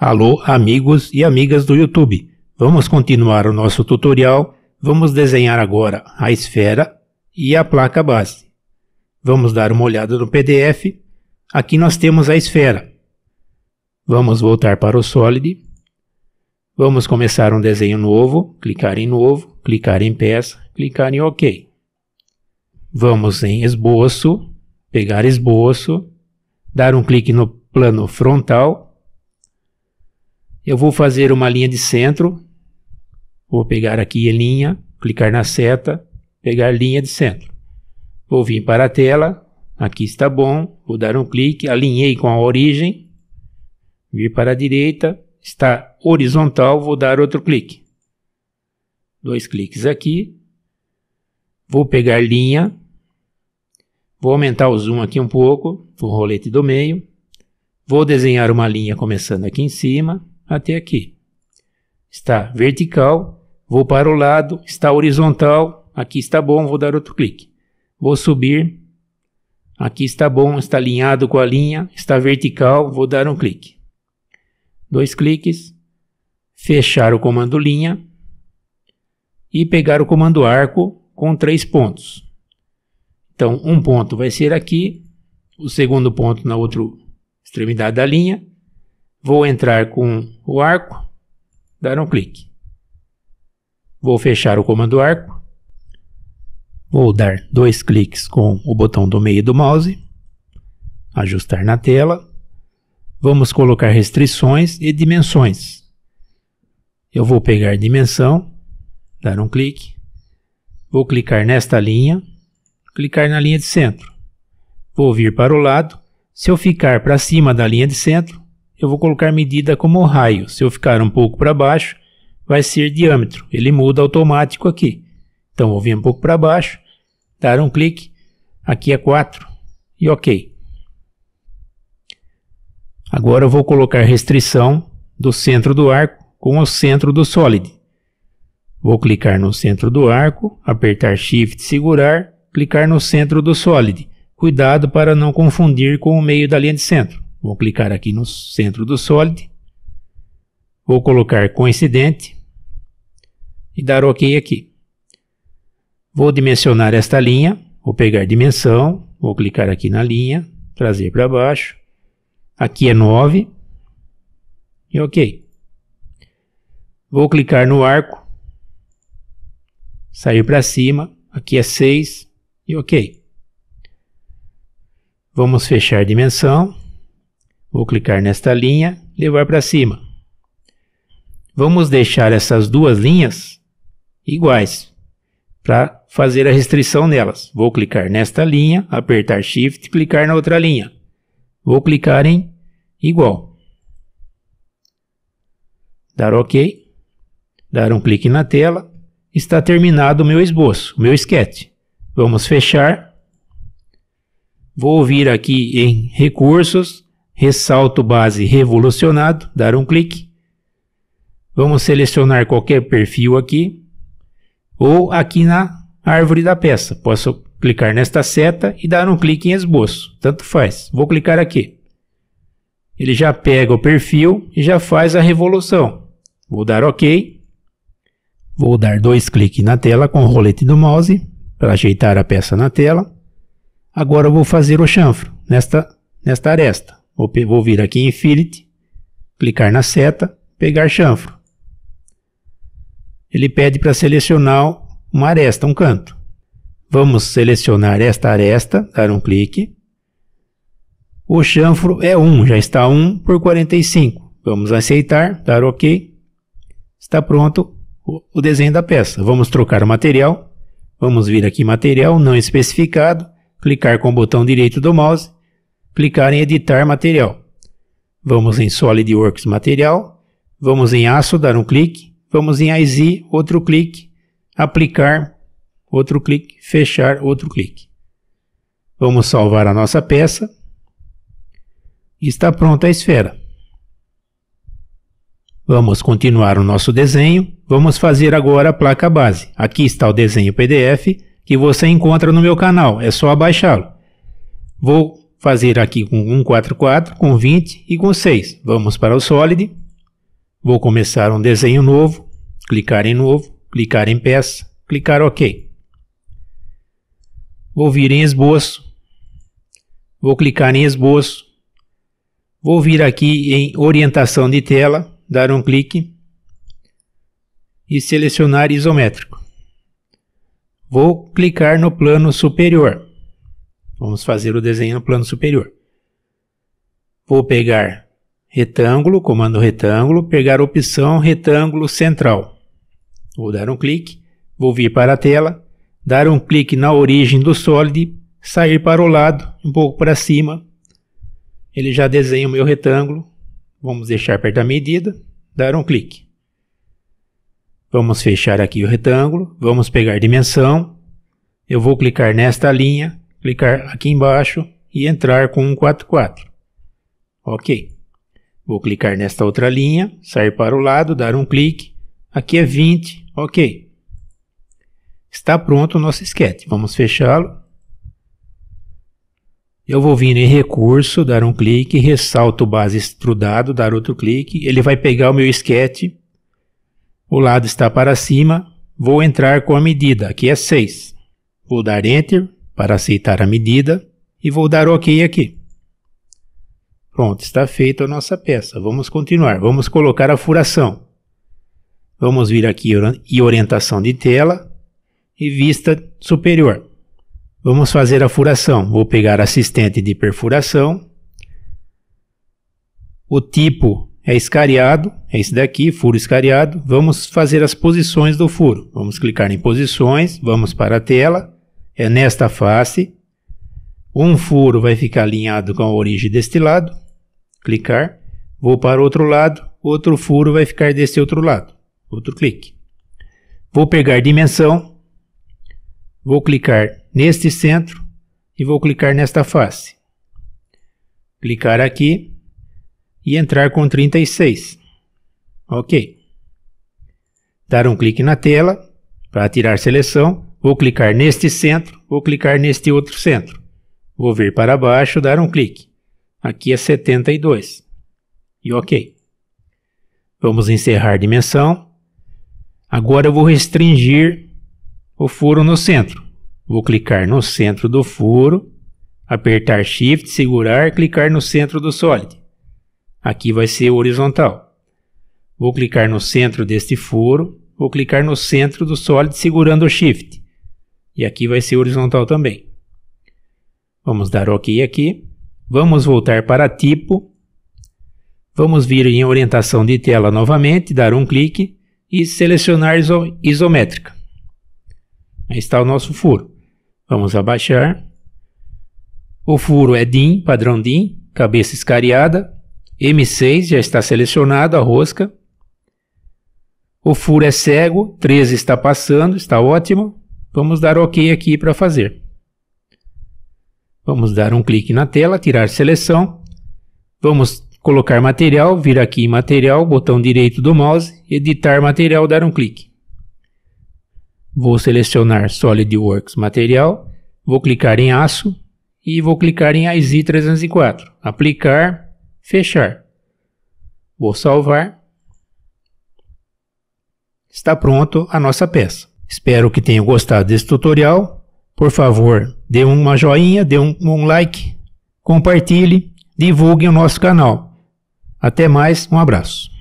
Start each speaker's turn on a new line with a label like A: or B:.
A: Alô, amigos e amigas do YouTube. Vamos continuar o nosso tutorial. Vamos desenhar agora a esfera e a placa base. Vamos dar uma olhada no PDF. Aqui nós temos a esfera. Vamos voltar para o Solid. Vamos começar um desenho novo, clicar em Novo, clicar em Peça, clicar em OK. Vamos em Esboço, pegar Esboço, dar um clique no plano frontal eu vou fazer uma linha de centro. Vou pegar aqui linha, clicar na seta, pegar linha de centro. Vou vir para a tela. Aqui está bom. Vou dar um clique. Alinhei com a origem. Vir para a direita. Está horizontal. Vou dar outro clique. Dois cliques aqui. Vou pegar linha. Vou aumentar o zoom aqui um pouco. O rolete do meio. Vou desenhar uma linha começando aqui em cima até aqui. Está vertical, vou para o lado, está horizontal, aqui está bom, vou dar outro clique. Vou subir, aqui está bom, está alinhado com a linha, está vertical, vou dar um clique. Dois cliques, fechar o comando linha e pegar o comando arco com três pontos. Então, um ponto vai ser aqui, o segundo ponto na outra extremidade da linha Vou entrar com o arco, dar um clique. Vou fechar o comando arco. Vou dar dois cliques com o botão do meio do mouse. Ajustar na tela. Vamos colocar restrições e dimensões. Eu vou pegar dimensão, dar um clique. Vou clicar nesta linha, clicar na linha de centro. Vou vir para o lado. Se eu ficar para cima da linha de centro, eu vou colocar medida como raio. Se eu ficar um pouco para baixo, vai ser diâmetro. Ele muda automático aqui. Então, vou vir um pouco para baixo, dar um clique. Aqui é 4 e OK. Agora eu vou colocar restrição do centro do arco com o centro do sólido. Vou clicar no centro do arco, apertar Shift segurar, clicar no centro do sólido. Cuidado para não confundir com o meio da linha de centro. Vou clicar aqui no centro do Solid. Vou colocar coincidente. E dar OK aqui. Vou dimensionar esta linha. Vou pegar dimensão. Vou clicar aqui na linha. Trazer para baixo. Aqui é 9. E OK. Vou clicar no arco. Sair para cima. Aqui é 6. E OK. Vamos fechar dimensão. Vou clicar nesta linha, levar para cima. Vamos deixar essas duas linhas iguais para fazer a restrição nelas. Vou clicar nesta linha, apertar Shift, e clicar na outra linha. Vou clicar em igual. Dar OK. Dar um clique na tela. Está terminado o meu esboço, o meu sketch. Vamos fechar. Vou vir aqui em recursos, ressalto base revolucionado, dar um clique. Vamos selecionar qualquer perfil aqui ou aqui na árvore da peça. Posso clicar nesta seta e dar um clique em esboço, tanto faz. Vou clicar aqui. Ele já pega o perfil e já faz a revolução. Vou dar OK. Vou dar dois cliques na tela com o rolete do mouse para ajeitar a peça na tela. Agora vou fazer o chanfro nesta, nesta aresta. Vou, vou vir aqui em Infinity, clicar na seta, pegar chanfro. Ele pede para selecionar uma aresta, um canto. Vamos selecionar esta aresta, dar um clique. O chanfro é 1, já está 1 por 45. Vamos aceitar, dar OK. Está pronto o desenho da peça. Vamos trocar o material. Vamos vir aqui em material não especificado, clicar com o botão direito do mouse clicar em editar material. Vamos em SolidWorks material, vamos em aço, dar um clique, vamos em IZ, outro clique, aplicar, outro clique, fechar, outro clique. Vamos salvar a nossa peça. Está pronta a esfera. Vamos continuar o nosso desenho. Vamos fazer agora a placa base. Aqui está o desenho PDF que você encontra no meu canal, é só baixá-lo. Vou fazer aqui com 144, com 20 e com 6. Vamos para o Solid. Vou começar um desenho novo, clicar em novo, clicar em peça, clicar OK. Vou vir em esboço, vou clicar em esboço, vou vir aqui em orientação de tela, dar um clique e selecionar isométrico. Vou clicar no plano superior. Vamos fazer o desenho no plano superior. Vou pegar retângulo, comando retângulo, pegar opção retângulo central. Vou dar um clique, vou vir para a tela, dar um clique na origem do sólido, sair para o lado, um pouco para cima. Ele já desenha o meu retângulo. Vamos deixar perto da medida, dar um clique. Vamos fechar aqui o retângulo, vamos pegar dimensão. Eu vou clicar nesta linha, clicar aqui embaixo e entrar com um Ok. Vou clicar nesta outra linha, sair para o lado, dar um clique. Aqui é 20, ok. Está pronto o nosso sketch. Vamos fechá-lo. Eu vou vir em recurso, dar um clique, ressalto base extrudado, dar outro clique. Ele vai pegar o meu esquete O lado está para cima. Vou entrar com a medida, aqui é 6. Vou dar Enter, para aceitar a medida e vou dar OK aqui. Pronto, está feita a nossa peça. Vamos continuar. Vamos colocar a furação. Vamos vir aqui e orientação de tela e vista superior. Vamos fazer a furação. Vou pegar assistente de perfuração. O tipo é escariado, é esse daqui, furo escariado. Vamos fazer as posições do furo. Vamos clicar em posições, vamos para a tela é nesta face. Um furo vai ficar alinhado com a origem deste lado. Clicar. Vou para outro lado. Outro furo vai ficar desse outro lado. Outro clique. Vou pegar dimensão. Vou clicar neste centro e vou clicar nesta face. Clicar aqui e entrar com 36. Ok. Dar um clique na tela para tirar seleção Vou clicar neste centro, vou clicar neste outro centro. Vou vir para baixo, dar um clique. Aqui é 72. E OK. Vamos encerrar a dimensão. Agora eu vou restringir o furo no centro. Vou clicar no centro do furo, apertar Shift, segurar, clicar no centro do sólido. Aqui vai ser horizontal. Vou clicar no centro deste furo, vou clicar no centro do sólido segurando o Shift. E aqui vai ser horizontal também. Vamos dar OK aqui. Vamos voltar para tipo. Vamos vir em orientação de tela novamente, dar um clique e selecionar iso isométrica. Aí está o nosso furo. Vamos abaixar. O furo é DIN, padrão DIN, cabeça escariada. M6 já está selecionado, a rosca. O furo é cego, 13 está passando, está ótimo. Vamos dar OK aqui para fazer. Vamos dar um clique na tela, tirar seleção. Vamos colocar material, vir aqui em material, botão direito do mouse, editar material, dar um clique. Vou selecionar SolidWorks material, vou clicar em aço e vou clicar em iz 304. Aplicar, fechar. Vou salvar. Está pronto a nossa peça. Espero que tenham gostado desse tutorial. Por favor, dê uma joinha, dê um, um like, compartilhe, divulgue o nosso canal. Até mais, um abraço.